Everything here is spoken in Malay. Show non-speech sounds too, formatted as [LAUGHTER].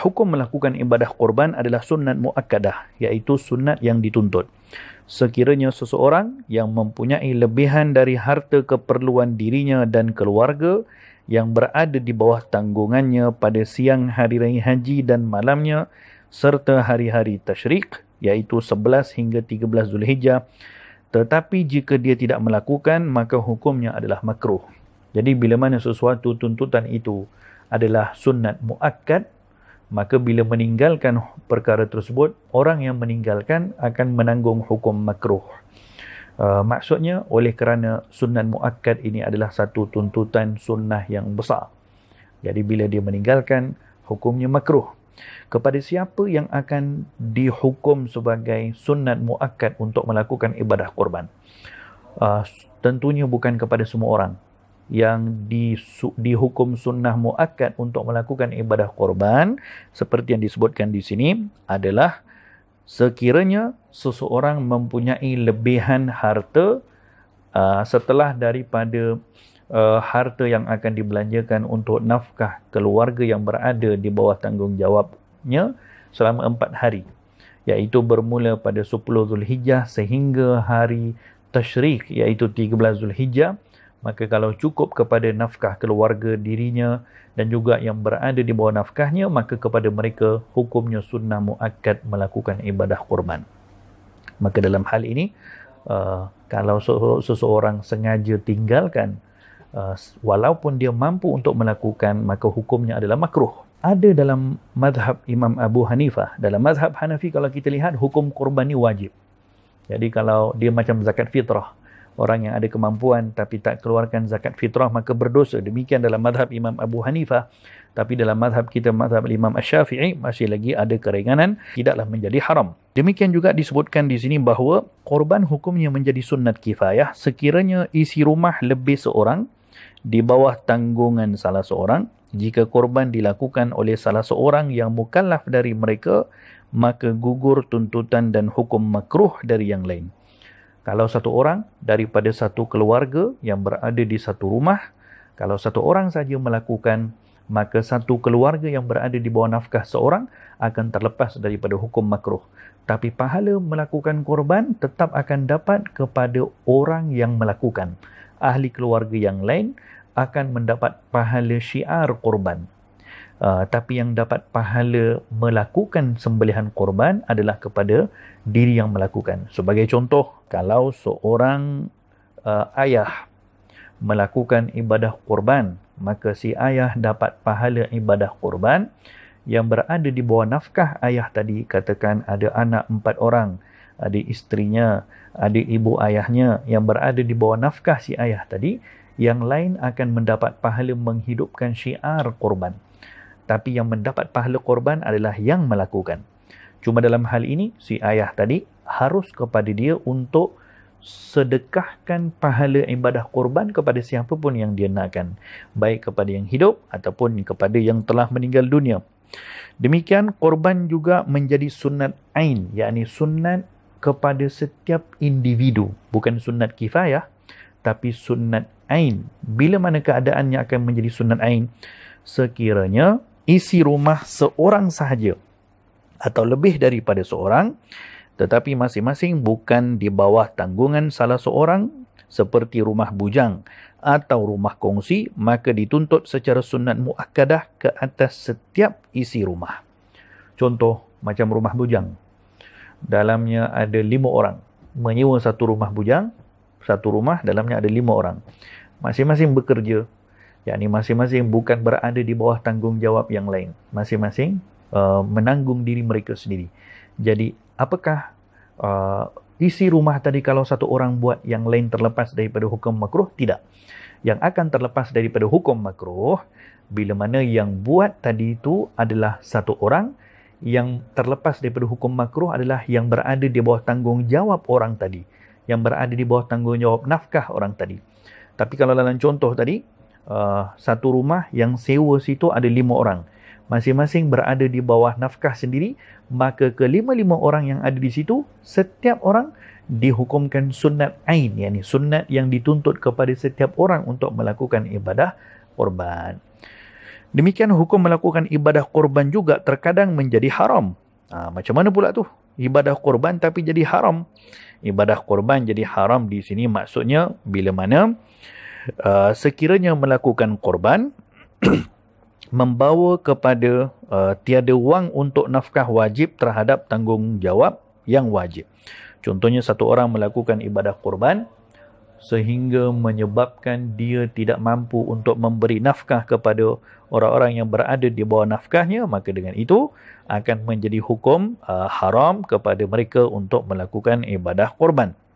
hukum melakukan ibadah korban adalah sunat muakkadah iaitu sunat yang dituntut. Sekiranya seseorang yang mempunyai lebihan dari harta keperluan dirinya dan keluarga yang berada di bawah tanggungannya pada siang hari raya haji dan malamnya serta hari-hari Tashrik, iaitu 11 hingga 13 Zulhijjah tetapi jika dia tidak melakukan maka hukumnya adalah makruh. Jadi bila mana sesuatu tuntutan itu adalah sunat muakkad maka bila meninggalkan perkara tersebut orang yang meninggalkan akan menanggung hukum makruh Uh, maksudnya oleh kerana sunnan muakkad ini adalah satu tuntutan sunnah yang besar. Jadi bila dia meninggalkan, hukumnya makruh. Kepada siapa yang akan dihukum sebagai sunnan muakad untuk melakukan ibadah korban? Uh, tentunya bukan kepada semua orang yang di, dihukum sunnah mu'akad untuk melakukan ibadah korban seperti yang disebutkan di sini adalah sekiranya seseorang mempunyai lebihan harta uh, setelah daripada uh, harta yang akan dibelanjakan untuk nafkah keluarga yang berada di bawah tanggungjawabnya selama empat hari iaitu bermula pada 10 Zulhijjah sehingga hari Tashrik iaitu 13 Zulhijjah maka kalau cukup kepada nafkah keluarga dirinya dan juga yang berada di bawah nafkahnya maka kepada mereka hukumnya sunnah muakad melakukan ibadah kurban maka dalam hal ini uh, kalau seseorang sengaja tinggalkan uh, walaupun dia mampu untuk melakukan maka hukumnya adalah makruh ada dalam madhab Imam Abu Hanifah dalam madhab Hanafi kalau kita lihat hukum kurban ni wajib jadi kalau dia macam zakat fitrah orang yang ada kemampuan tapi tak keluarkan zakat fitrah maka berdosa demikian dalam madhab Imam Abu Hanifah tapi dalam madhab kita madhab Imam ash syafii masih lagi ada keringanan tidaklah menjadi haram demikian juga disebutkan di sini bahawa korban hukumnya menjadi sunnat kifayah sekiranya isi rumah lebih seorang di bawah tanggungan salah seorang jika korban dilakukan oleh salah seorang yang mukallaf dari mereka maka gugur tuntutan dan hukum makruh dari yang lain kalau satu orang daripada satu keluarga yang berada di satu rumah, kalau satu orang saja melakukan, maka satu keluarga yang berada di bawah nafkah seorang akan terlepas daripada hukum makruh. Tapi pahala melakukan korban tetap akan dapat kepada orang yang melakukan. Ahli keluarga yang lain akan mendapat pahala syiar korban. Uh, tapi yang dapat pahala melakukan sembelihan korban adalah kepada diri yang melakukan. Sebagai contoh, kalau seorang uh, ayah melakukan ibadah korban, maka si ayah dapat pahala ibadah korban yang berada di bawah nafkah ayah tadi. Katakan ada anak empat orang, ada istrinya, ada ibu ayahnya yang berada di bawah nafkah si ayah tadi. Yang lain akan mendapat pahala menghidupkan syiar korban tapi yang mendapat pahala korban adalah yang melakukan. Cuma dalam hal ini, si ayah tadi harus kepada dia untuk sedekahkan pahala ibadah korban kepada siapa pun yang dia nakkan. Baik kepada yang hidup ataupun kepada yang telah meninggal dunia. Demikian korban juga menjadi sunat ain, yakni sunat kepada setiap individu. Bukan sunat kifayah, tapi sunat ain. Bila mana keadaannya akan menjadi sunat ain? Sekiranya isi rumah seorang sahaja atau lebih daripada seorang tetapi masing-masing bukan di bawah tanggungan salah seorang seperti rumah bujang atau rumah kongsi maka dituntut secara sunat muakkadah ke atas setiap isi rumah. Contoh macam rumah bujang. Dalamnya ada lima orang. Menyewa satu rumah bujang, satu rumah dalamnya ada lima orang. Masing-masing bekerja, Ya, ini masing-masing bukan berada di bawah tanggungjawab yang lain masing-masing uh, menanggung diri mereka sendiri jadi apakah uh, isi rumah tadi kalau satu orang buat yang lain terlepas daripada hukum makruh tidak yang akan terlepas daripada hukum makruh bila mana yang buat tadi itu adalah satu orang yang terlepas daripada hukum makruh adalah yang berada di bawah tanggungjawab orang tadi yang berada di bawah tanggungjawab nafkah orang tadi tapi kalau dalam contoh tadi uh, satu rumah yang sewa situ ada lima orang. Masing-masing berada di bawah nafkah sendiri. Maka kelima-lima orang yang ada di situ, setiap orang dihukumkan sunat ain. Yang ini sunat yang dituntut kepada setiap orang untuk melakukan ibadah korban. Demikian hukum melakukan ibadah korban juga terkadang menjadi haram. Ha, macam mana pula tu? Ibadah korban tapi jadi haram. Ibadah korban jadi haram di sini maksudnya bila mana uh, sekiranya melakukan korban [CLEARS THROAT] membawa kepada uh, tiada wang untuk nafkah wajib terhadap tanggungjawab yang wajib. Contohnya satu orang melakukan ibadah korban sehingga menyebabkan dia tidak mampu untuk memberi nafkah kepada orang-orang yang berada di bawah nafkahnya maka dengan itu akan menjadi hukum uh, haram kepada mereka untuk melakukan ibadah korban.